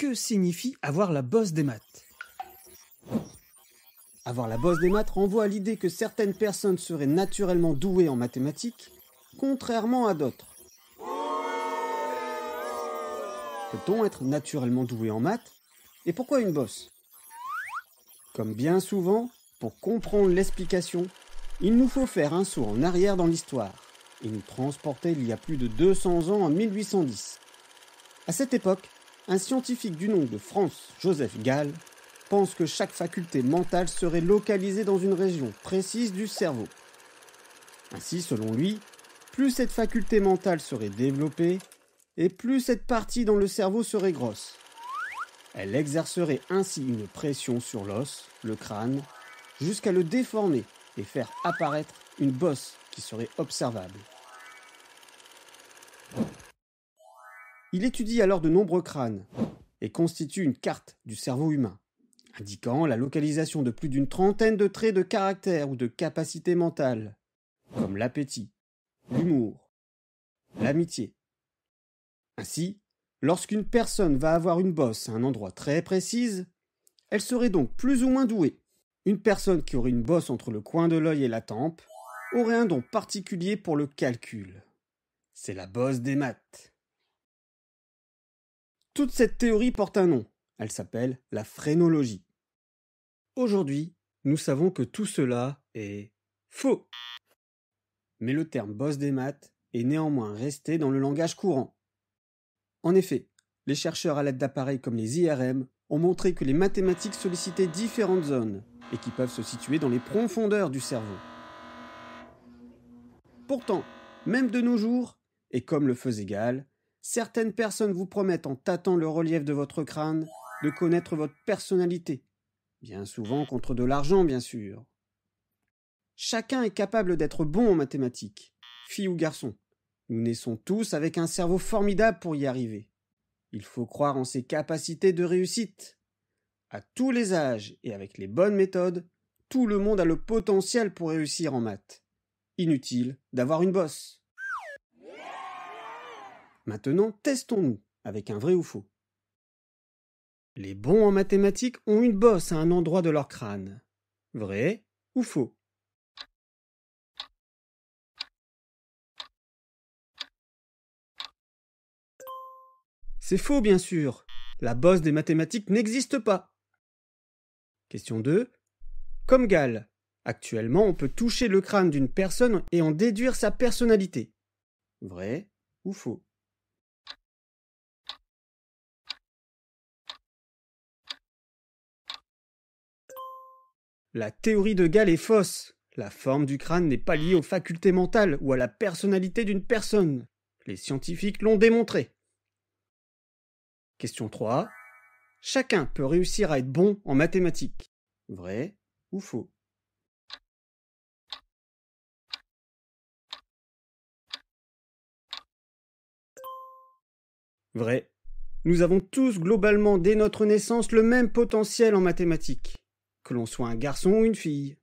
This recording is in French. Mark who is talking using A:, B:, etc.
A: que signifie avoir la bosse des maths Avoir la bosse des maths renvoie à l'idée que certaines personnes seraient naturellement douées en mathématiques, contrairement à d'autres. Peut-on être naturellement doué en maths Et pourquoi une bosse Comme bien souvent, pour comprendre l'explication, il nous faut faire un saut en arrière dans l'histoire et nous transporter il y a plus de 200 ans en 1810. À cette époque, un scientifique du nom de France Joseph Gall pense que chaque faculté mentale serait localisée dans une région précise du cerveau. Ainsi, selon lui, plus cette faculté mentale serait développée, et plus cette partie dans le cerveau serait grosse. Elle exercerait ainsi une pression sur l'os, le crâne, jusqu'à le déformer et faire apparaître une bosse qui serait observable. Il étudie alors de nombreux crânes et constitue une carte du cerveau humain, indiquant la localisation de plus d'une trentaine de traits de caractère ou de capacités mentales, comme l'appétit, l'humour, l'amitié. Ainsi, lorsqu'une personne va avoir une bosse à un endroit très précis, elle serait donc plus ou moins douée. Une personne qui aurait une bosse entre le coin de l'œil et la tempe aurait un don particulier pour le calcul. C'est la bosse des maths. Toute cette théorie porte un nom. Elle s'appelle la phrénologie. Aujourd'hui, nous savons que tout cela est faux. Mais le terme bosse des maths est néanmoins resté dans le langage courant. En effet, les chercheurs à l'aide d'appareils comme les IRM ont montré que les mathématiques sollicitaient différentes zones et qui peuvent se situer dans les profondeurs du cerveau. Pourtant, même de nos jours, et comme le faisait égal, Certaines personnes vous promettent en tâtant le relief de votre crâne de connaître votre personnalité, bien souvent contre de l'argent bien sûr. Chacun est capable d'être bon en mathématiques, fille ou garçon. Nous naissons tous avec un cerveau formidable pour y arriver. Il faut croire en ses capacités de réussite. À tous les âges et avec les bonnes méthodes, tout le monde a le potentiel pour réussir en maths. Inutile d'avoir une bosse. Maintenant, testons-nous avec un vrai ou faux. Les bons en mathématiques ont une bosse à un endroit de leur crâne. Vrai ou faux C'est faux, bien sûr. La bosse des mathématiques n'existe pas. Question 2. Comme Gall, actuellement on peut toucher le crâne d'une personne et en déduire sa personnalité. Vrai ou faux La théorie de Gall est fausse. La forme du crâne n'est pas liée aux facultés mentales ou à la personnalité d'une personne. Les scientifiques l'ont démontré. Question 3. Chacun peut réussir à être bon en mathématiques. Vrai ou faux Vrai. Nous avons tous globalement dès notre naissance le même potentiel en mathématiques que l'on soit un garçon ou une fille.